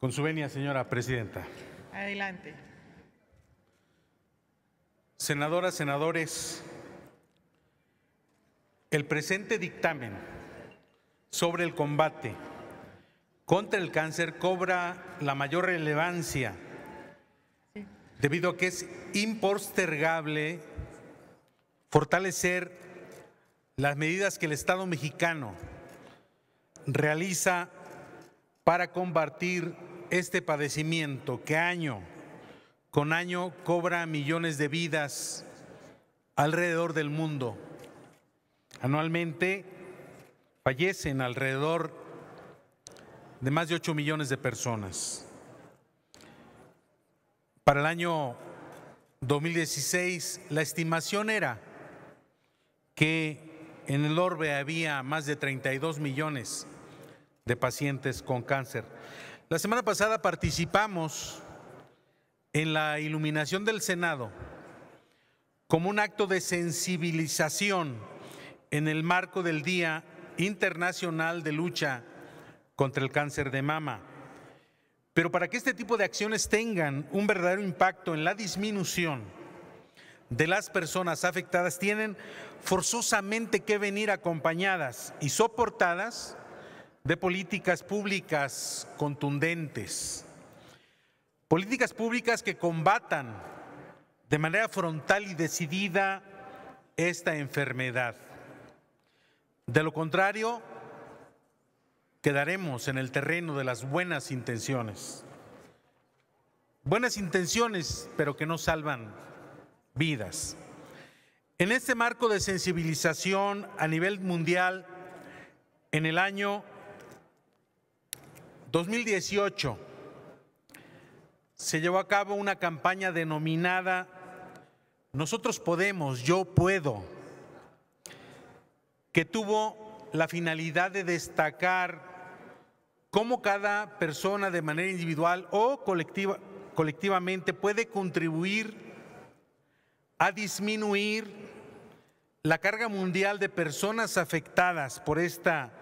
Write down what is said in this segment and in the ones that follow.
Con su venia, señora presidenta. Adelante. Senadoras, senadores, el presente dictamen sobre el combate contra el cáncer cobra la mayor relevancia debido a que es impostergable fortalecer las medidas que el Estado mexicano realiza para combatir este padecimiento que año con año cobra millones de vidas alrededor del mundo. Anualmente fallecen alrededor de más de 8 millones de personas. Para el año 2016 la estimación era que en el orbe había más de 32 millones de pacientes con cáncer. La semana pasada participamos en la iluminación del Senado como un acto de sensibilización en el marco del Día Internacional de Lucha contra el Cáncer de Mama. Pero para que este tipo de acciones tengan un verdadero impacto en la disminución de las personas afectadas, tienen forzosamente que venir acompañadas y soportadas de políticas públicas contundentes, políticas públicas que combatan de manera frontal y decidida esta enfermedad. De lo contrario, quedaremos en el terreno de las buenas intenciones. Buenas intenciones, pero que no salvan vidas. En este marco de sensibilización a nivel mundial, en el año 2018 se llevó a cabo una campaña denominada Nosotros podemos, yo puedo, que tuvo la finalidad de destacar cómo cada persona de manera individual o colectiva, colectivamente puede contribuir a disminuir la carga mundial de personas afectadas por esta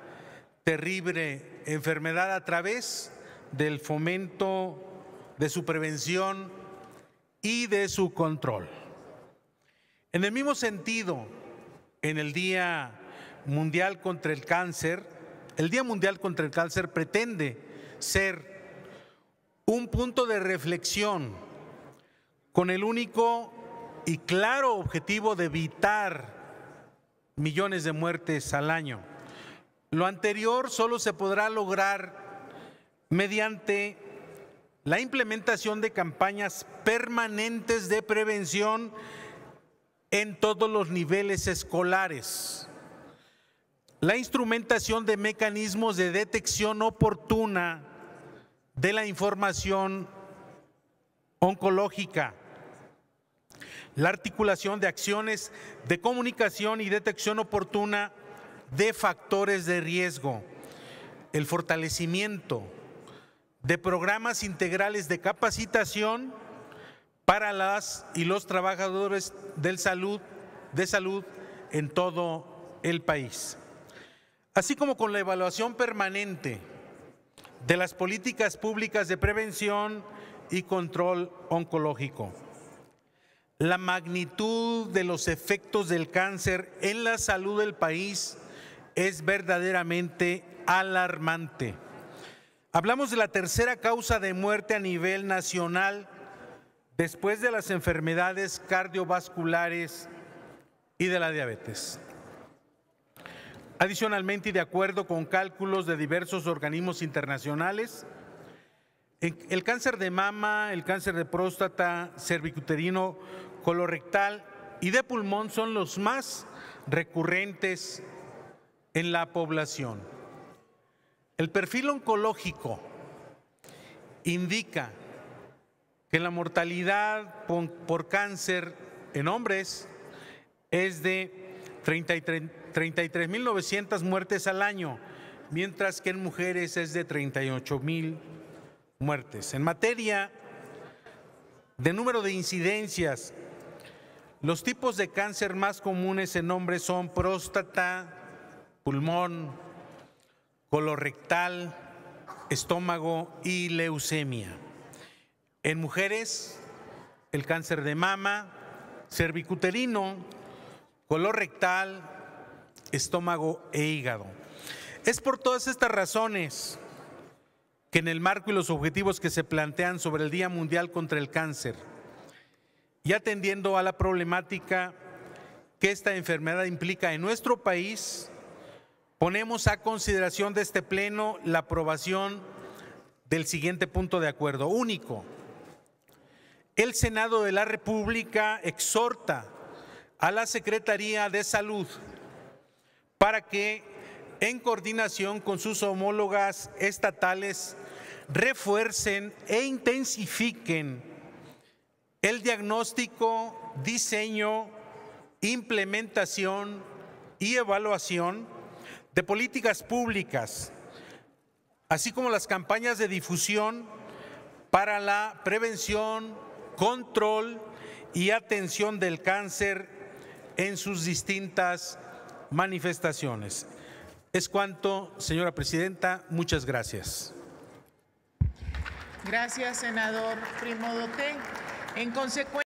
terrible enfermedad a través del fomento de su prevención y de su control. En el mismo sentido, en el Día Mundial contra el Cáncer, el Día Mundial contra el Cáncer pretende ser un punto de reflexión con el único y claro objetivo de evitar millones de muertes al año. Lo anterior solo se podrá lograr mediante la implementación de campañas permanentes de prevención en todos los niveles escolares, la instrumentación de mecanismos de detección oportuna de la información oncológica, la articulación de acciones de comunicación y detección oportuna de factores de riesgo, el fortalecimiento de programas integrales de capacitación para las y los trabajadores salud, de salud en todo el país, así como con la evaluación permanente de las políticas públicas de prevención y control oncológico. La magnitud de los efectos del cáncer en la salud del país es verdaderamente alarmante. Hablamos de la tercera causa de muerte a nivel nacional después de las enfermedades cardiovasculares y de la diabetes. Adicionalmente, y de acuerdo con cálculos de diversos organismos internacionales, el cáncer de mama, el cáncer de próstata, cervicuterino, colorectal y de pulmón son los más recurrentes en la población. El perfil oncológico indica que la mortalidad por cáncer en hombres es de 33.900 muertes al año, mientras que en mujeres es de 38.000 muertes. En materia de número de incidencias, los tipos de cáncer más comunes en hombres son próstata, pulmón, colorectal, estómago y leucemia. En mujeres, el cáncer de mama, cervicuterino, colorectal, estómago e hígado. Es por todas estas razones que en el marco y los objetivos que se plantean sobre el Día Mundial contra el Cáncer y atendiendo a la problemática que esta enfermedad implica en nuestro país, Ponemos a consideración de este Pleno la aprobación del siguiente punto de acuerdo. Único, el Senado de la República exhorta a la Secretaría de Salud para que, en coordinación con sus homólogas estatales, refuercen e intensifiquen el diagnóstico, diseño, implementación y evaluación de políticas públicas, así como las campañas de difusión para la prevención, control y atención del cáncer en sus distintas manifestaciones. Es cuanto, señora presidenta. Muchas gracias. Gracias, senador Primo En consecuencia.